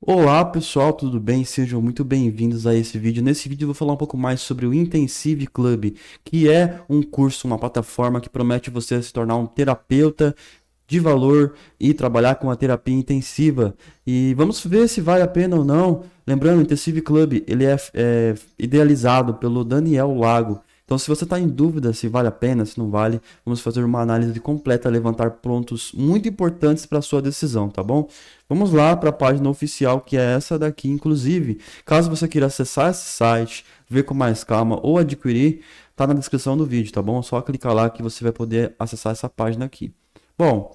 Olá pessoal, tudo bem? Sejam muito bem-vindos a esse vídeo. Nesse vídeo eu vou falar um pouco mais sobre o Intensive Club, que é um curso, uma plataforma que promete você se tornar um terapeuta de valor e trabalhar com a terapia intensiva. E vamos ver se vale a pena ou não. Lembrando, o Intensive Club ele é, é idealizado pelo Daniel Lago, então, se você está em dúvida se vale a pena, se não vale, vamos fazer uma análise completa, levantar pontos muito importantes para a sua decisão, tá bom? Vamos lá para a página oficial, que é essa daqui, inclusive. Caso você queira acessar esse site, ver com mais calma ou adquirir, está na descrição do vídeo, tá bom? É só clicar lá que você vai poder acessar essa página aqui. Bom,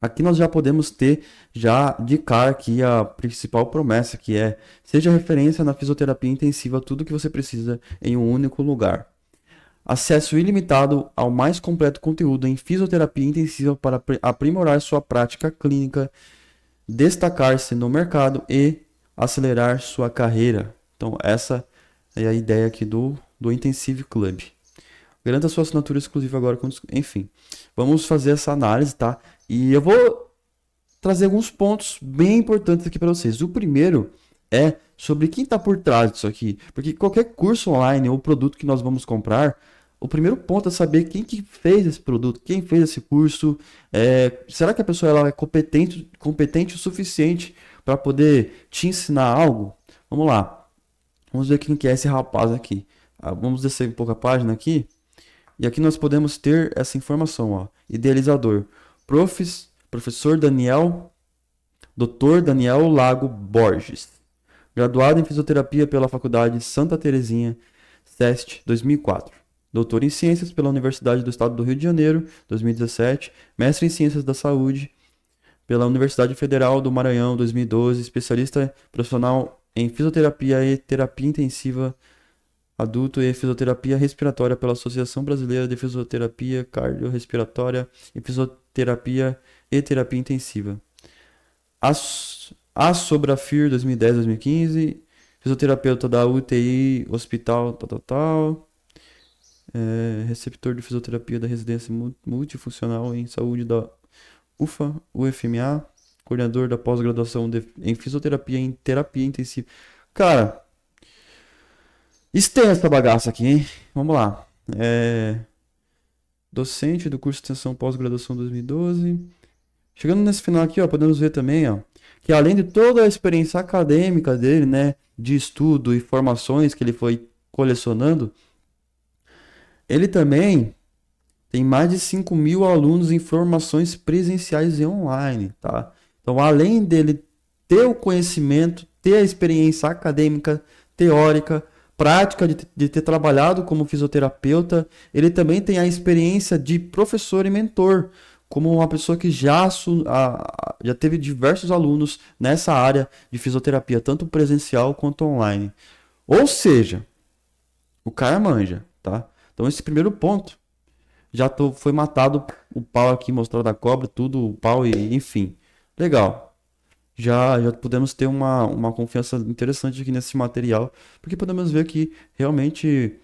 Aqui nós já podemos ter já de cara aqui a principal promessa que é seja referência na fisioterapia intensiva tudo que você precisa em um único lugar. Acesso ilimitado ao mais completo conteúdo em fisioterapia intensiva para aprimorar sua prática clínica, destacar-se no mercado e acelerar sua carreira. Então, essa é a ideia aqui do, do Intensive Club. Garanta sua assinatura exclusiva agora. Com... Enfim, vamos fazer essa análise, tá? E eu vou trazer alguns pontos bem importantes aqui para vocês. O primeiro é sobre quem está por trás disso aqui. Porque qualquer curso online ou produto que nós vamos comprar, o primeiro ponto é saber quem que fez esse produto, quem fez esse curso. É, será que a pessoa ela é competente, competente o suficiente para poder te ensinar algo? Vamos lá. Vamos ver quem que é esse rapaz aqui. Ah, vamos descer um pouco a página aqui. E aqui nós podemos ter essa informação, ó. Idealizador. Profs, professor Daniel, Dr. Daniel Lago Borges. Graduado em fisioterapia pela Faculdade Santa Terezinha, SEST, 2004 doutor em Ciências pela Universidade do Estado do Rio de Janeiro, 2017, mestre em Ciências da Saúde pela Universidade Federal do Maranhão, 2012, especialista profissional em fisioterapia e terapia intensiva adulto e fisioterapia respiratória pela Associação Brasileira de Fisioterapia Cardiorrespiratória e Fisioterapia e Terapia Intensiva. As a Sobrafir 2010-2015, fisioterapeuta da UTI, hospital, tal, tal, tal é, receptor de fisioterapia da residência multifuncional em saúde da UFA, UFMA, coordenador da pós-graduação em fisioterapia em terapia intensiva. Cara, extensa bagaça aqui, hein? Vamos lá. É, docente do curso de extensão pós-graduação 2012. Chegando nesse final aqui, ó, podemos ver também, ó, que além de toda a experiência acadêmica dele, né, de estudo e formações que ele foi colecionando, ele também tem mais de 5 mil alunos em formações presenciais e online, tá? Então, além dele ter o conhecimento, ter a experiência acadêmica, teórica, prática de, de ter trabalhado como fisioterapeuta, ele também tem a experiência de professor e mentor, como uma pessoa que já, já teve diversos alunos nessa área de fisioterapia, tanto presencial quanto online. Ou seja, o cara manja, tá? Então, esse primeiro ponto já tô, foi matado o pau aqui, mostrado a cobra, tudo, o pau e enfim. Legal. Já, já podemos ter uma, uma confiança interessante aqui nesse material, porque podemos ver que realmente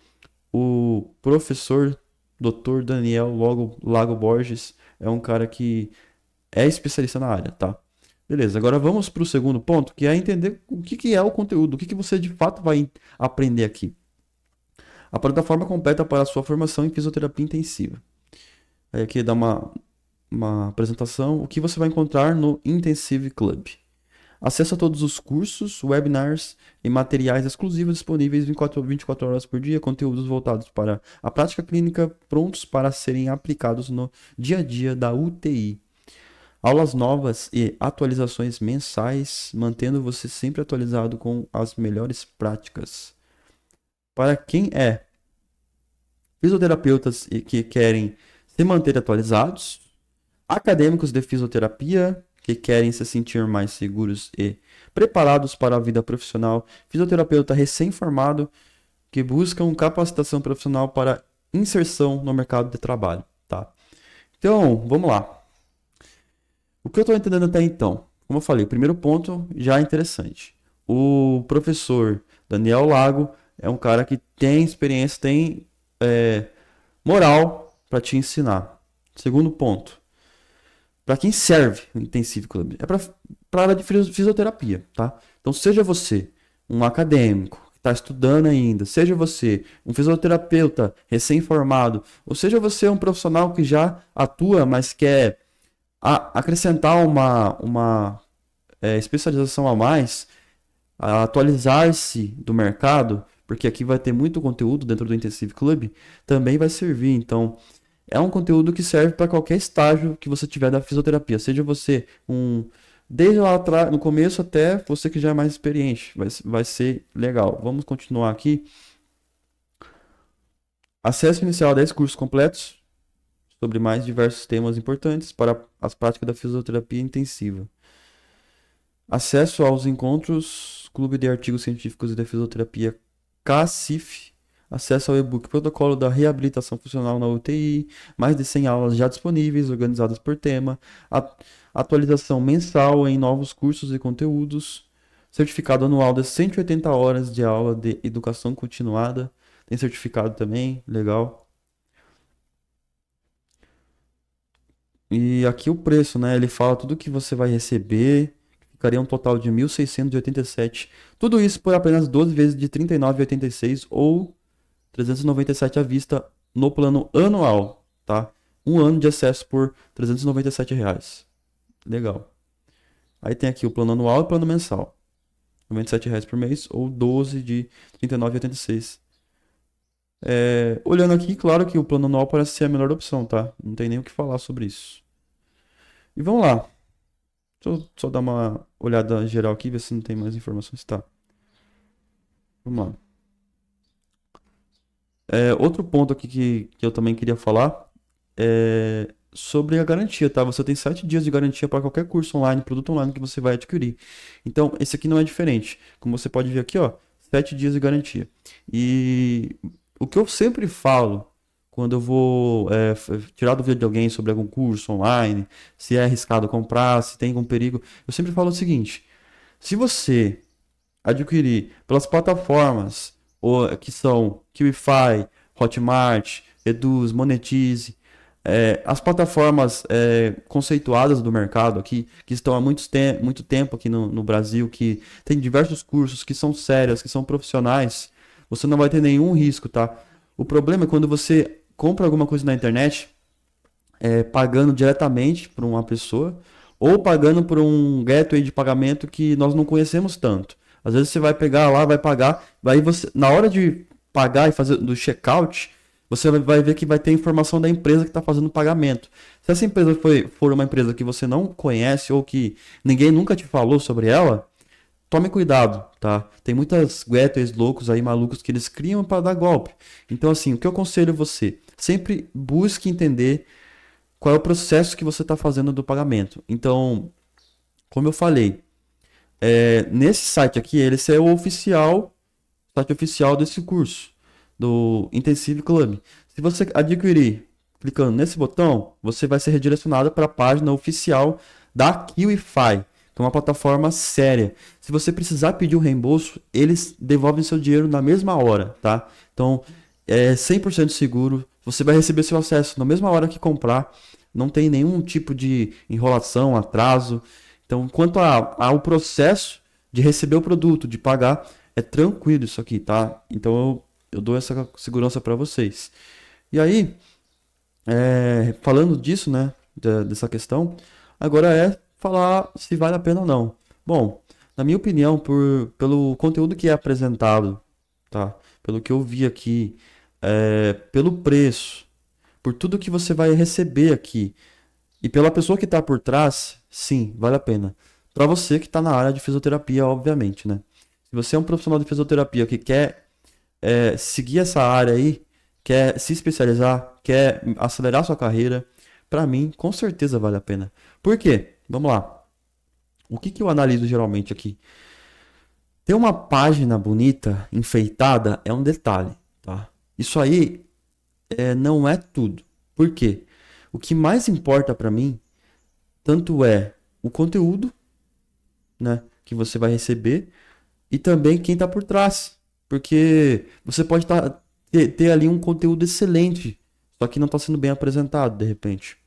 o professor Dr. Daniel Logo, Lago Borges é um cara que é especialista na área, tá? Beleza, agora vamos para o segundo ponto, que é entender o que, que é o conteúdo, o que, que você de fato vai aprender aqui. A plataforma completa para sua formação em fisioterapia intensiva. Aí aqui dá uma, uma apresentação. O que você vai encontrar no Intensive Club? Acesso a todos os cursos, webinars e materiais exclusivos disponíveis 24, 24 horas por dia, conteúdos voltados para a prática clínica, prontos para serem aplicados no dia a dia da UTI. Aulas novas e atualizações mensais, mantendo você sempre atualizado com as melhores práticas. Para quem é fisioterapeutas que querem se manter atualizados, acadêmicos de fisioterapia que querem se sentir mais seguros e preparados para a vida profissional, fisioterapeuta recém-formado que uma capacitação profissional para inserção no mercado de trabalho, tá? Então, vamos lá. O que eu estou entendendo até então? Como eu falei, o primeiro ponto já é interessante. O professor Daniel Lago é um cara que tem experiência, tem é, moral para te ensinar. Segundo ponto. Para quem serve o Intensive Club? É para a área de fisioterapia, tá? Então, seja você um acadêmico que está estudando ainda, seja você um fisioterapeuta recém-formado, ou seja você um profissional que já atua, mas quer a, acrescentar uma, uma é, especialização a mais, atualizar-se do mercado, porque aqui vai ter muito conteúdo dentro do Intensive Club, também vai servir. Então, é um conteúdo que serve para qualquer estágio que você tiver da fisioterapia, seja você um desde lá atrás, no começo até você que já é mais experiente, vai, vai ser legal. Vamos continuar aqui. Acesso inicial a 10 cursos completos sobre mais diversos temas importantes para as práticas da fisioterapia intensiva. Acesso aos encontros, clube de artigos científicos e da fisioterapia CACIF, acesso ao e-book Protocolo da Reabilitação Funcional na UTI, mais de 100 aulas já disponíveis, organizadas por tema, atualização mensal em novos cursos e conteúdos, certificado anual de 180 horas de aula de educação continuada, tem certificado também, legal. E aqui o preço, né? Ele fala tudo que você vai receber, ficaria um total de 1.687. Tudo isso por apenas 12 vezes de 39,86 ou 397 à vista no plano anual, tá? Um ano de acesso por 397 reais. Legal. Aí tem aqui o plano anual e o plano mensal. R$ 97,00 por mês ou 12 de R$ 39,86. É, olhando aqui, claro que o plano anual parece ser a melhor opção, tá? Não tem nem o que falar sobre isso. E vamos lá. Deixa eu só dar uma olhada geral aqui, ver se não tem mais informações. Tá. Vamos lá. É, outro ponto aqui que, que eu também queria falar é sobre a garantia, tá? Você tem 7 dias de garantia para qualquer curso online, produto online que você vai adquirir. Então, esse aqui não é diferente. Como você pode ver aqui, ó, 7 dias de garantia. E o que eu sempre falo quando eu vou é, tirar dúvida de alguém sobre algum curso online, se é arriscado comprar, se tem algum perigo, eu sempre falo o seguinte: se você adquirir pelas plataformas ou, eh, que são Qify, Hotmart, Eduz, Monetize, é, as plataformas é, conceituadas do mercado aqui, que estão há muito, te muito tempo aqui no, no, Brasil, que tem diversos cursos que são sérias, que são profissionais, você não vai ter nenhum risco, tá? O problema é quando você compra alguma coisa na internet é, pagando diretamente para uma pessoa ou pagando por um gateway de pagamento que nós não conhecemos tanto. Às vezes você vai pegar lá, vai pagar, aí você na hora de pagar e fazer do checkout, você vai ver que vai ter informação da empresa que está fazendo o pagamento. Se essa empresa foi, for uma empresa que você não conhece ou que ninguém nunca te falou sobre ela, tome cuidado, tá? Tem muitas guetas loucos aí, malucos, que eles criam para dar golpe. Então, assim, o que eu aconselho você? Sempre busque entender qual é o processo que você está fazendo do pagamento. Então, como eu falei, é, nesse site aqui, ele é o oficial, site oficial desse curso, do Intensive Club. Se você adquirir clicando nesse botão, você vai ser redirecionado para a página oficial da QIFI então, uma plataforma séria. Se você precisar pedir um reembolso, eles devolvem seu dinheiro na mesma hora, tá? Então, é 100% seguro. Você vai receber seu acesso na mesma hora que comprar. Não tem nenhum tipo de enrolação, atraso. Então, quanto a, ao processo de receber o produto, de pagar, é tranquilo isso aqui, tá? Então, eu, eu dou essa segurança para vocês. E aí, é, falando disso, né? dessa questão, agora é falar se vale a pena ou não. Bom, na minha opinião, por, pelo conteúdo que é apresentado, tá? Pelo que eu vi aqui, é, pelo preço, por tudo que você vai receber aqui e pela pessoa que está por trás, sim, vale a pena. Para você que está na área de fisioterapia, obviamente, né? Se você é um profissional de fisioterapia que quer é, seguir essa área aí, quer se especializar, quer acelerar sua carreira, para mim, com certeza vale a pena. Por quê? Vamos lá. O que, que eu analiso geralmente aqui? Ter uma página bonita, enfeitada, é um detalhe, tá? Isso aí é, não é tudo. Por quê? O que mais importa para mim, tanto é o conteúdo, né, que você vai receber, e também quem está por trás. Porque você pode tá, ter, ter ali um conteúdo excelente, só que não está sendo bem apresentado, de repente.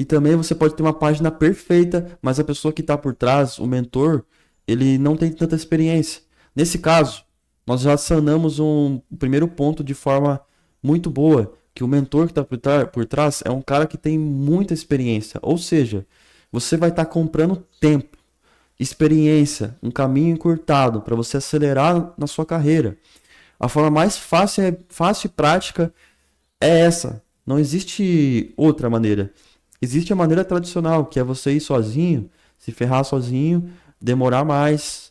E também você pode ter uma página perfeita, mas a pessoa que está por trás, o mentor, ele não tem tanta experiência. Nesse caso, nós já sanamos um primeiro ponto de forma muito boa, que o mentor que está por, tra por trás é um cara que tem muita experiência. Ou seja, você vai estar tá comprando tempo, experiência, um caminho encurtado para você acelerar na sua carreira. A forma mais fácil, é, fácil e prática é essa. Não existe outra maneira. Existe a maneira tradicional, que é você ir sozinho, se ferrar sozinho, demorar mais,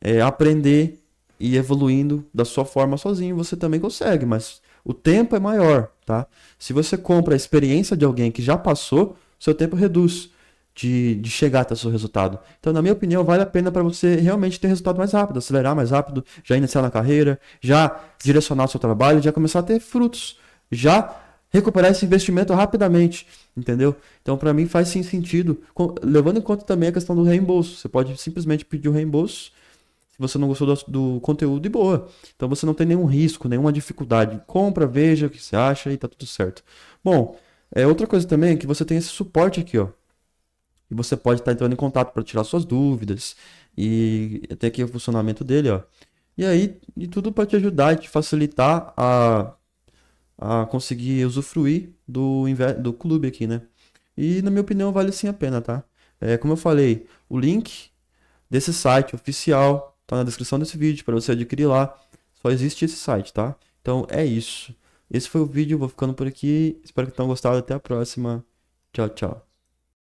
é, aprender e evoluindo da sua forma sozinho, você também consegue, mas o tempo é maior, tá? Se você compra a experiência de alguém que já passou, seu tempo reduz de, de chegar até o seu resultado. Então, na minha opinião, vale a pena para você realmente ter resultado mais rápido, acelerar mais rápido, já iniciar na carreira, já direcionar o seu trabalho, já começar a ter frutos, já recuperar esse investimento rapidamente, entendeu? Então, para mim faz sim sentido, levando em conta também a questão do reembolso. Você pode simplesmente pedir o reembolso se você não gostou do, do conteúdo e boa. Então, você não tem nenhum risco, nenhuma dificuldade. Compra, veja o que você acha e tá tudo certo. Bom, é outra coisa também é que você tem esse suporte aqui, ó. E você pode estar tá entrando em contato para tirar suas dúvidas e até aqui o funcionamento dele, ó. E aí, e tudo para te ajudar e te facilitar a a conseguir usufruir do, do clube aqui, né? E na minha opinião vale sim a pena, tá? É, como eu falei, o link desse site oficial tá na descrição desse vídeo para você adquirir lá. Só existe esse site, tá? Então é isso. Esse foi o vídeo, vou ficando por aqui. Espero que tenham gostado. Até a próxima. Tchau, tchau.